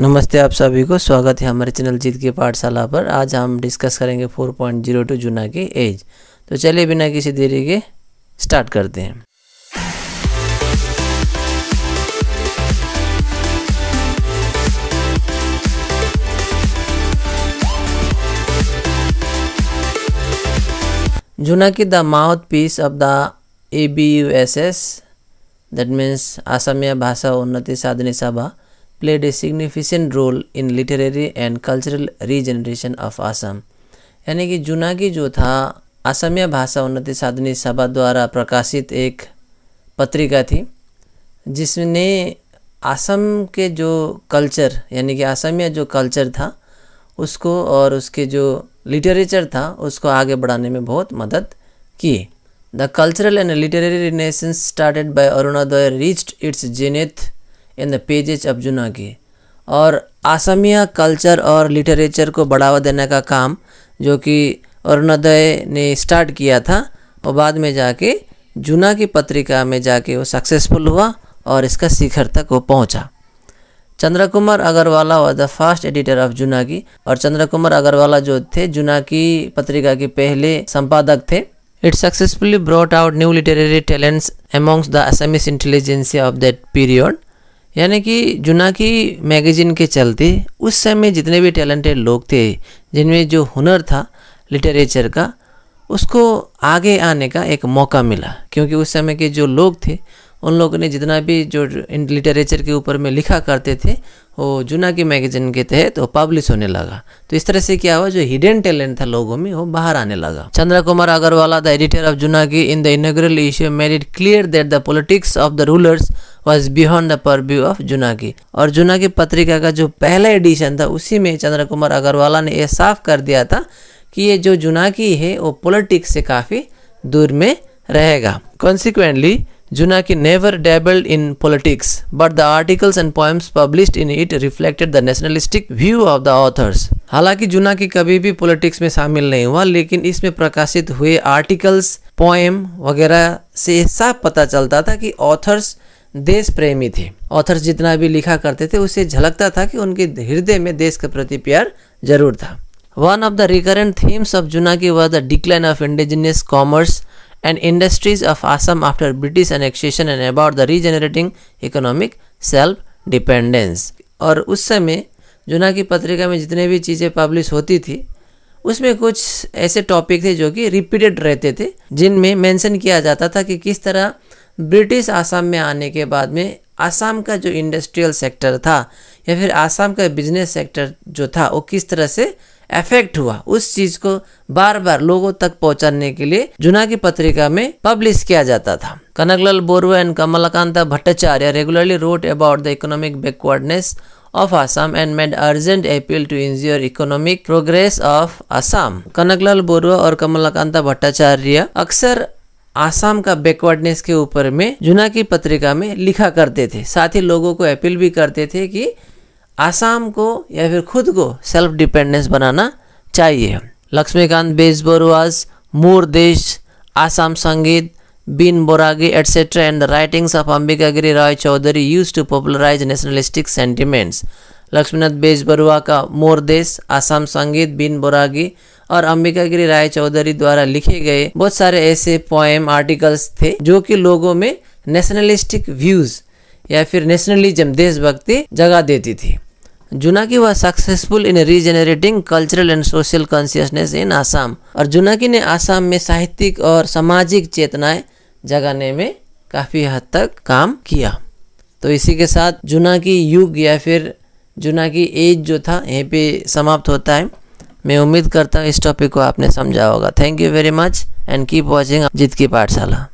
नमस्ते आप सभी को स्वागत है हमारे चैनल जीत की पाठशाला पर आज हम डिस्कस करेंगे 4.02 जूना की एज तो चलिए बिना किसी देरी के स्टार्ट करते हैं Jonaki the mouthpiece of the A B U S S that means Asamiya Bhasha Unnati साधनी सभा played a significant role in literary and cultural regeneration of Assam. यानी कि जुनागी जो था असमिया भाषा उन्नति साधनी सभा द्वारा प्रकाशित एक पत्रिका थी जिसने असम के जो कल्चर यानी कि असमिया जो कल्चर था उसको और उसके जो लिटरेचर था उसको आगे बढ़ाने में बहुत मदद की the cultural and literary renaissance started by Arunodoi reached its zenith in the pages of Jonaki और आसमिया कल्चर और लिटरेचर को बढ़ावा देने का काम जो कि अरुणोदय ने स्टार्ट किया था और बाद में जाके जूना की पत्रिका में जाके वो सक्सेसफुल हुआ और इसका शिखर तक वो पहुंचा Chandrakumar Kumar Agarwala was the first editor of Jonaki और चंद्रकुमार कुमार अग्रवाला जो थे जूना की पत्रिका के पहले संपादक थे it successfully brought out new literary talents amongst the Assamese intelligentsia of that period यानी कि जुना की मैगज़ीन के चलते उस समय जितने भी टैलेंटेड लोग थे जिनमें जो हुनर था लिटरेचर का उसको आगे आने का एक मौका मिला क्योंकि उस समय के जो लोग थे उन लोगों ने जितना भी जो लिटरेचर के ऊपर में लिखा करते थे वो जुना की मैगजीन के तहत वो पब्लिश होने लगा तो इस तरह से क्या हुआ जो हिडन टैलेंट था लोगों में वो बाहर आने लगा Chandra Kumar Agarwala the editor of Jonaki in the inaugural issue made it clear that the politics of the rulers was beyond the purview of Jonaki और जुना की पत्रिका का जो पहला एडिशन था उसी में चंद्र कुमार अग्रवाला ने यह साफ कर दिया था कि ये जो जूनागी है वो पॉलिटिक्स से काफ़ी दूर में रहेगा कॉन्सिक्वेंटली की never dabbled in politics, but the articles and poems publish in it reflected the nationalistic view of the authors हालांकि की कभी भी पॉलिटिक्स में शामिल नहीं हुआ लेकिन इसमें प्रकाशित हुए आर्टिकल्स पोएम वगैरह से साफ पता चलता था कि ऑथर्स देश प्रेमी थे ऑथर्स जितना भी लिखा करते थे उसे झलकता था कि उनके हृदय में देश के प्रति प्यार जरूर था one of the recurrent themes of की was the decline of indigenous commerce and industries of Assam after British annexation and about the regenerating economic self dependence. और उस समय जुना की पत्रिका में जितने भी चीज़ें पब्लिश होती थी उसमें कुछ ऐसे टॉपिक थे जो कि रिपीटेड रहते थे जिनमें मेंशन किया जाता था कि किस तरह ब्रिटिश आसाम में आने के बाद में आसाम का जो इंडस्ट्रियल सेक्टर था या फिर आसाम का बिजनेस सेक्टर जो था वो किस तरह से अफेक्ट हुआ उस चीज को बार बार लोगों तक पहुंचाने के लिए जुना की पत्रिका में पब्लिश किया जाता था Kanaklal Barua and Kamalakanta Bhattacharya regularly wrote about the economic backwardness of Assam and made urgent appeal to ensure economic progress of Assam Kanaklal Barua और कमलाकांता भट्टाचार्य अक्सर आसाम का बैकवर्डनेस के ऊपर में जुना की पत्रिका में लिखा करते थे साथ ही लोगों को अपील भी करते थे कि आसाम को या फिर खुद को सेल्फ डिपेंडेंस बनाना चाहिए लक्ष्मीकांत बेजबरुआज मोर Desh Asom Sangeet Boragi etcetera and the writings of Ambika Giri Rai Chaudhuri used to popularise nationalistic sentiments Lakshminath Bezbaroa का मोर देश आसाम संगीत बिन बोरागी और अंबिकागिरी राय चौधरी द्वारा लिखे गए बहुत सारे ऐसे पोएम आर्टिकल्स थे जो कि लोगों में नेशनलिस्टिक व्यूज या फिर नेशनलिज्म देशभक्ति जगा देती थी Jonaki was successful in regenerating cultural and social consciousness in Assam और जुनाकी ने आसाम में साहित्यिक और सामाजिक चेतनाएं जगाने में काफ़ी हद तक काम किया तो इसी के साथ जुनाकी युग या फिर जुनाकी एज जो था यहीं पे समाप्त होता है मैं उम्मीद करता हूँ इस टॉपिक को आपने समझा होगा thank you very much and keep watching जित की पाठशाला